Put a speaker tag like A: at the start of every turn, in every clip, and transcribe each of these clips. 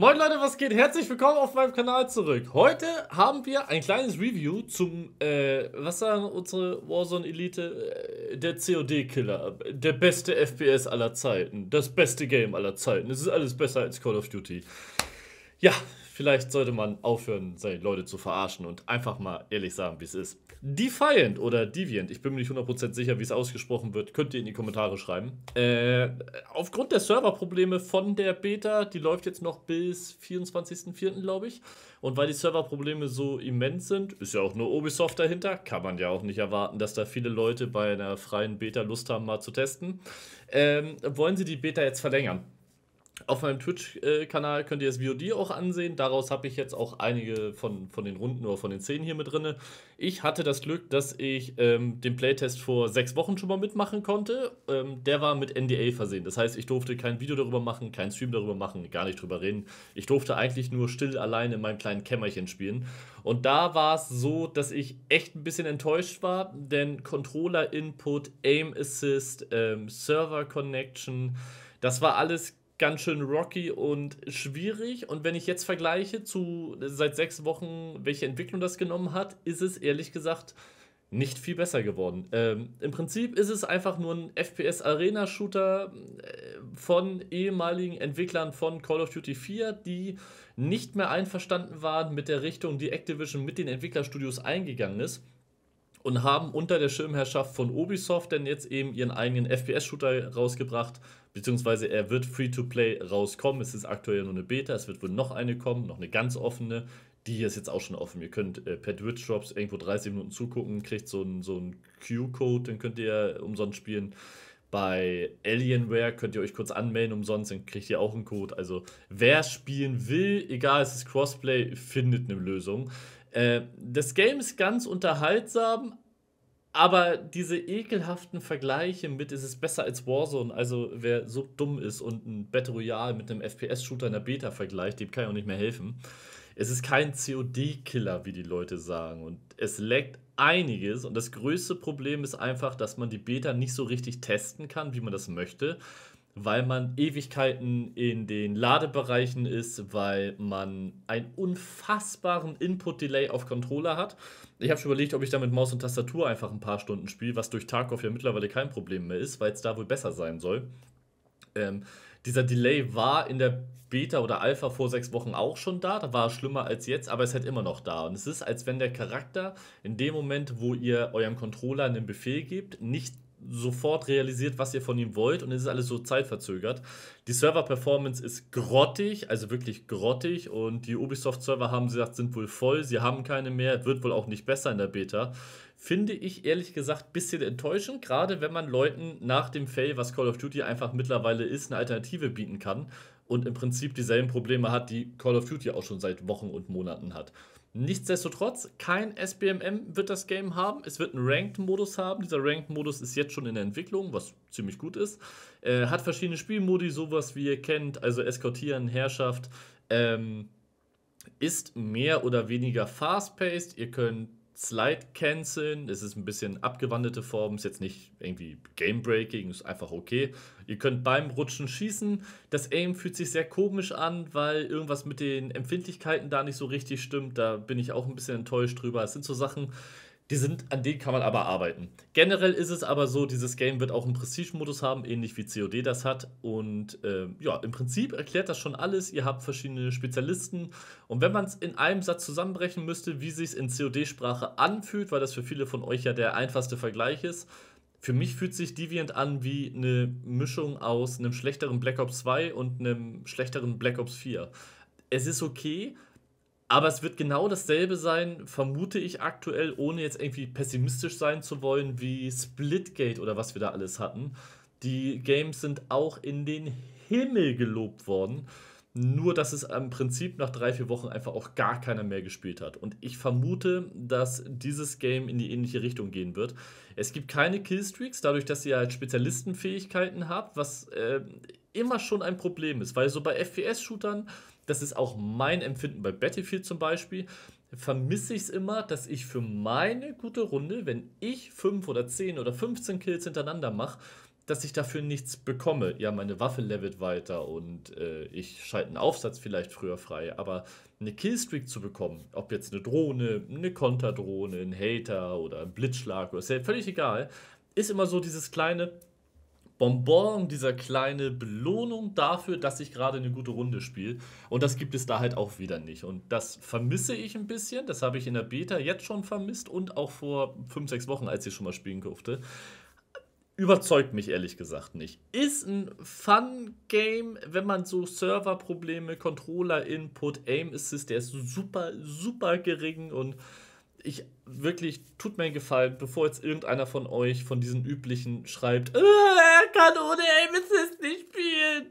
A: Moin Leute, was geht? Herzlich willkommen auf meinem Kanal zurück. Heute haben wir ein kleines Review zum, äh, was sagen unsere Warzone-Elite? Äh, der COD-Killer, der beste FPS aller Zeiten, das beste Game aller Zeiten. Es ist alles besser als Call of Duty. Ja, Vielleicht sollte man aufhören, seine Leute zu verarschen und einfach mal ehrlich sagen, wie es ist. Defiant oder Deviant, ich bin mir nicht 100% sicher, wie es ausgesprochen wird, könnt ihr in die Kommentare schreiben. Äh, aufgrund der Serverprobleme von der Beta, die läuft jetzt noch bis 24.04., glaube ich. Und weil die Serverprobleme so immens sind, ist ja auch nur Ubisoft dahinter, kann man ja auch nicht erwarten, dass da viele Leute bei einer freien Beta Lust haben, mal zu testen, ähm, wollen sie die Beta jetzt verlängern. Auf meinem Twitch-Kanal könnt ihr das VOD auch ansehen. Daraus habe ich jetzt auch einige von, von den Runden oder von den Szenen hier mit drin. Ich hatte das Glück, dass ich ähm, den Playtest vor sechs Wochen schon mal mitmachen konnte. Ähm, der war mit NDA versehen. Das heißt, ich durfte kein Video darüber machen, kein Stream darüber machen, gar nicht drüber reden. Ich durfte eigentlich nur still alleine in meinem kleinen Kämmerchen spielen. Und da war es so, dass ich echt ein bisschen enttäuscht war, denn Controller-Input, Aim-Assist, ähm, Server-Connection, das war alles ganz schön rocky und schwierig. Und wenn ich jetzt vergleiche zu seit sechs Wochen, welche Entwicklung das genommen hat, ist es ehrlich gesagt nicht viel besser geworden. Ähm, Im Prinzip ist es einfach nur ein FPS-Arena-Shooter äh, von ehemaligen Entwicklern von Call of Duty 4, die nicht mehr einverstanden waren mit der Richtung, die Activision mit den Entwicklerstudios eingegangen ist und haben unter der Schirmherrschaft von Ubisoft denn jetzt eben ihren eigenen FPS-Shooter rausgebracht, beziehungsweise er wird Free-to-Play rauskommen. Es ist aktuell nur eine Beta, es wird wohl noch eine kommen, noch eine ganz offene. Die hier ist jetzt auch schon offen. Ihr könnt äh, per Twitch-Drops irgendwo 30 Minuten zugucken, kriegt so einen so Q-Code, den könnt ihr umsonst spielen. Bei Alienware könnt ihr euch kurz anmelden umsonst, dann kriegt ihr auch einen Code. Also wer spielen will, egal es ist Crossplay, findet eine Lösung. Äh, das Game ist ganz unterhaltsam, aber diese ekelhaften Vergleiche mit ist es besser als Warzone, also wer so dumm ist und ein Battle Royale mit einem FPS-Shooter in der Beta vergleicht, dem kann ich auch nicht mehr helfen. Es ist kein COD-Killer, wie die Leute sagen. Und es leckt einiges. Und das größte Problem ist einfach, dass man die Beta nicht so richtig testen kann, wie man das möchte weil man Ewigkeiten in den Ladebereichen ist, weil man einen unfassbaren Input-Delay auf Controller hat. Ich habe schon überlegt, ob ich da mit Maus und Tastatur einfach ein paar Stunden spiele, was durch Tarkov ja mittlerweile kein Problem mehr ist, weil es da wohl besser sein soll. Ähm, dieser Delay war in der Beta oder Alpha vor sechs Wochen auch schon da. Da war es schlimmer als jetzt, aber es ist halt immer noch da. Und es ist, als wenn der Charakter in dem Moment, wo ihr eurem Controller einen Befehl gebt, nicht sofort realisiert, was ihr von ihm wollt und es ist alles so zeitverzögert. Die Server-Performance ist grottig, also wirklich grottig und die Ubisoft-Server haben gesagt, sind wohl voll, sie haben keine mehr, wird wohl auch nicht besser in der Beta. Finde ich ehrlich gesagt ein bisschen enttäuschend, gerade wenn man Leuten nach dem Fail, was Call of Duty einfach mittlerweile ist, eine Alternative bieten kann und im Prinzip dieselben Probleme hat, die Call of Duty auch schon seit Wochen und Monaten hat. Nichtsdestotrotz, kein SBMM wird das Game haben. Es wird einen Ranked-Modus haben. Dieser Ranked-Modus ist jetzt schon in der Entwicklung, was ziemlich gut ist. Äh, hat verschiedene Spielmodi, sowas wie ihr kennt, also Eskortieren, Herrschaft. Ähm, ist mehr oder weniger fast-paced. Ihr könnt Slide canceln. Es ist ein bisschen abgewandelte Form, ist jetzt nicht irgendwie Game Breaking, ist einfach okay. Ihr könnt beim Rutschen schießen. Das Aim fühlt sich sehr komisch an, weil irgendwas mit den Empfindlichkeiten da nicht so richtig stimmt. Da bin ich auch ein bisschen enttäuscht drüber. Es sind so Sachen, die sind, an denen kann man aber arbeiten. Generell ist es aber so, dieses Game wird auch einen Prestige-Modus haben, ähnlich wie COD das hat. Und äh, ja, im Prinzip erklärt das schon alles. Ihr habt verschiedene Spezialisten. Und wenn man es in einem Satz zusammenbrechen müsste, wie sich in COD-Sprache anfühlt, weil das für viele von euch ja der einfachste Vergleich ist, für mich fühlt sich Deviant an wie eine Mischung aus einem schlechteren Black Ops 2 und einem schlechteren Black Ops 4. Es ist okay, aber es wird genau dasselbe sein, vermute ich aktuell, ohne jetzt irgendwie pessimistisch sein zu wollen, wie Splitgate oder was wir da alles hatten. Die Games sind auch in den Himmel gelobt worden. Nur, dass es im Prinzip nach drei, vier Wochen einfach auch gar keiner mehr gespielt hat. Und ich vermute, dass dieses Game in die ähnliche Richtung gehen wird. Es gibt keine Killstreaks, dadurch, dass ihr halt Spezialistenfähigkeiten habt, was äh, immer schon ein Problem ist. Weil so bei FPS-Shootern das ist auch mein Empfinden bei Battlefield zum Beispiel, vermisse ich es immer, dass ich für meine gute Runde, wenn ich 5 oder 10 oder 15 Kills hintereinander mache, dass ich dafür nichts bekomme. Ja, meine Waffe levelt weiter und äh, ich schalte einen Aufsatz vielleicht früher frei, aber eine Killstreak zu bekommen, ob jetzt eine Drohne, eine Konterdrohne, ein Hater oder ein Blitzschlag oder völlig egal, ist immer so dieses kleine, Bonbon, dieser kleine Belohnung dafür, dass ich gerade eine gute Runde spiele. Und das gibt es da halt auch wieder nicht. Und das vermisse ich ein bisschen. Das habe ich in der Beta jetzt schon vermisst und auch vor fünf, sechs Wochen, als ich schon mal spielen durfte. Überzeugt mich ehrlich gesagt nicht. Ist ein Fun-Game, wenn man so Serverprobleme, Controller-Input, Aim-Assist, der ist super, super gering und ich wirklich, tut mir einen Gefallen, bevor jetzt irgendeiner von euch von diesen üblichen schreibt, er äh, kann ohne Aim Assist nicht spielen.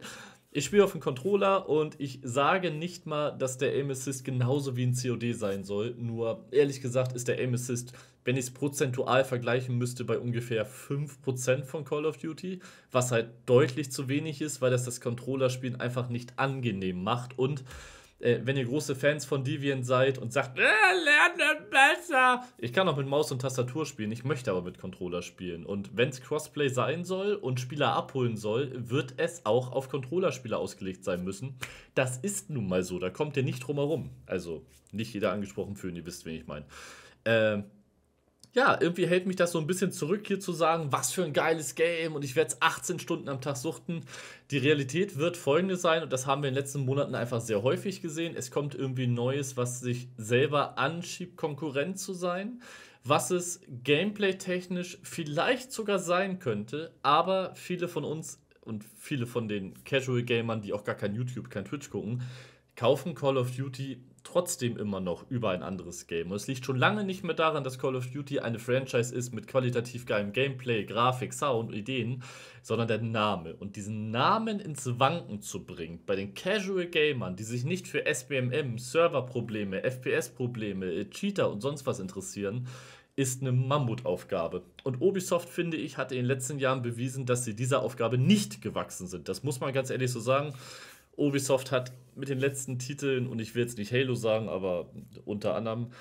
A: Ich spiele auf dem Controller und ich sage nicht mal, dass der Aim Assist genauso wie ein COD sein soll. Nur ehrlich gesagt ist der Aim Assist, wenn ich es prozentual vergleichen müsste, bei ungefähr 5% von Call of Duty, was halt deutlich zu wenig ist, weil das das Controllerspielen einfach nicht angenehm macht und äh, wenn ihr große Fans von Deviant seid und sagt, äh, lernen besser. Ich kann auch mit Maus und Tastatur spielen, ich möchte aber mit Controller spielen. Und wenn es Crossplay sein soll und Spieler abholen soll, wird es auch auf Controller-Spieler ausgelegt sein müssen. Das ist nun mal so, da kommt ihr nicht drum herum. Also nicht jeder angesprochen fühlen, ihr wisst, wen ich meine. Ähm, ja, irgendwie hält mich das so ein bisschen zurück, hier zu sagen, was für ein geiles Game und ich werde es 18 Stunden am Tag suchten. Die Realität wird folgende sein und das haben wir in den letzten Monaten einfach sehr häufig gesehen. Es kommt irgendwie Neues, was sich selber anschiebt, Konkurrent zu sein was es gameplay-technisch vielleicht sogar sein könnte, aber viele von uns und viele von den Casual-Gamern, die auch gar kein YouTube, kein Twitch gucken, kaufen Call of Duty trotzdem immer noch über ein anderes Game. Und es liegt schon lange nicht mehr daran, dass Call of Duty eine Franchise ist mit qualitativ geilem Gameplay, Grafik, Sound, Ideen, sondern der Name. Und diesen Namen ins Wanken zu bringen, bei den Casual Gamern, die sich nicht für SBMM, Serverprobleme, FPS-Probleme, Cheater und sonst was interessieren, ist eine Mammutaufgabe. Und Ubisoft, finde ich, hat in den letzten Jahren bewiesen, dass sie dieser Aufgabe nicht gewachsen sind. Das muss man ganz ehrlich so sagen. Ubisoft hat mit den letzten Titeln, und ich will jetzt nicht Halo sagen, aber unter anderem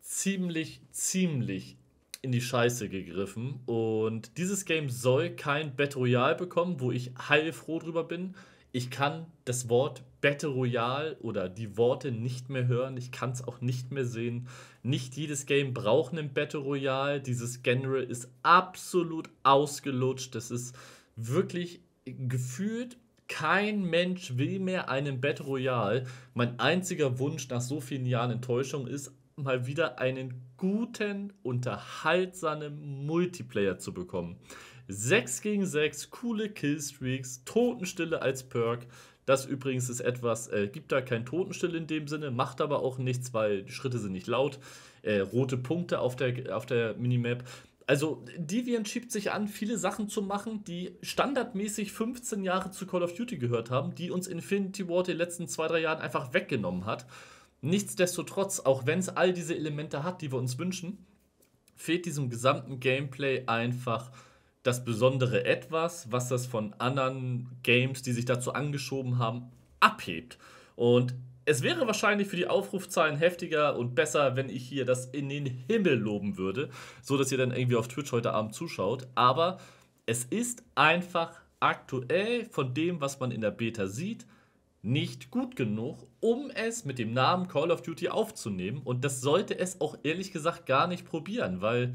A: ziemlich, ziemlich in die Scheiße gegriffen. Und dieses Game soll kein Battle Royale bekommen, wo ich heilfroh drüber bin. Ich kann das Wort Battle Royale oder die Worte nicht mehr hören. Ich kann es auch nicht mehr sehen. Nicht jedes Game braucht einen Battle Royale. Dieses Genre ist absolut ausgelutscht. Das ist wirklich gefühlt kein Mensch will mehr einen Battle Royale. Mein einziger Wunsch nach so vielen Jahren Enttäuschung ist, mal wieder einen guten, unterhaltsamen Multiplayer zu bekommen. 6 gegen 6, coole Killstreaks, Totenstille als Perk. Das übrigens ist etwas, äh, gibt da kein Totenstill in dem Sinne, macht aber auch nichts, weil die Schritte sind nicht laut. Äh, rote Punkte auf der, auf der Minimap. Also Deviant schiebt sich an, viele Sachen zu machen, die standardmäßig 15 Jahre zu Call of Duty gehört haben, die uns Infinity War in letzten zwei, drei Jahren einfach weggenommen hat. Nichtsdestotrotz, auch wenn es all diese Elemente hat, die wir uns wünschen, fehlt diesem gesamten Gameplay einfach das besondere Etwas, was das von anderen Games, die sich dazu angeschoben haben, abhebt. Und es wäre wahrscheinlich für die Aufrufzahlen heftiger und besser, wenn ich hier das in den Himmel loben würde, so dass ihr dann irgendwie auf Twitch heute Abend zuschaut. Aber es ist einfach aktuell von dem, was man in der Beta sieht, nicht gut genug, um es mit dem Namen Call of Duty aufzunehmen. Und das sollte es auch ehrlich gesagt gar nicht probieren, weil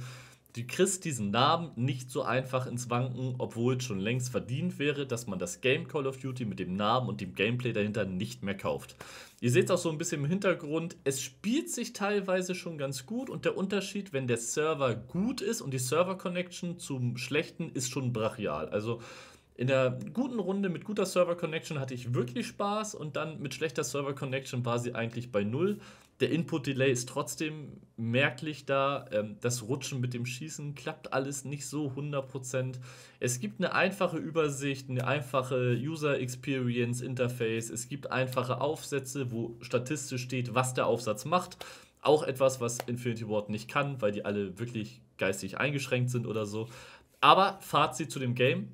A: Du kriegst diesen Namen nicht so einfach ins Wanken, obwohl es schon längst verdient wäre, dass man das Game Call of Duty mit dem Namen und dem Gameplay dahinter nicht mehr kauft. Ihr seht es auch so ein bisschen im Hintergrund, es spielt sich teilweise schon ganz gut und der Unterschied, wenn der Server gut ist und die Server-Connection zum schlechten ist schon brachial. Also in der guten Runde mit guter Server-Connection hatte ich wirklich Spaß und dann mit schlechter Server-Connection war sie eigentlich bei Null. Der Input-Delay ist trotzdem merklich da. Ähm, das Rutschen mit dem Schießen klappt alles nicht so 100%. Es gibt eine einfache Übersicht, eine einfache User-Experience-Interface. Es gibt einfache Aufsätze, wo statistisch steht, was der Aufsatz macht. Auch etwas, was Infinity Ward nicht kann, weil die alle wirklich geistig eingeschränkt sind oder so. Aber Fazit zu dem Game: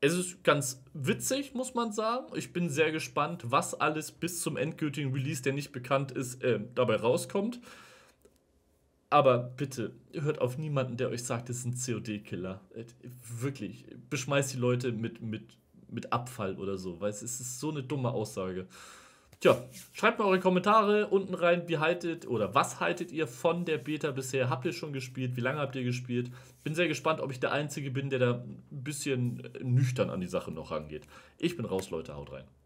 A: es ist ganz witzig, muss man sagen. Ich bin sehr gespannt, was alles bis zum endgültigen Release, der nicht bekannt ist, äh, dabei rauskommt. Aber bitte, hört auf niemanden, der euch sagt, es ist ein COD-Killer. Äh, wirklich, beschmeißt die Leute mit, mit, mit Abfall oder so, weil es ist so eine dumme Aussage. Tja, schreibt mal eure Kommentare unten rein, wie haltet oder was haltet ihr von der Beta bisher? Habt ihr schon gespielt? Wie lange habt ihr gespielt? Bin sehr gespannt, ob ich der Einzige bin, der da ein bisschen nüchtern an die Sache noch rangeht. Ich bin raus, Leute, haut rein.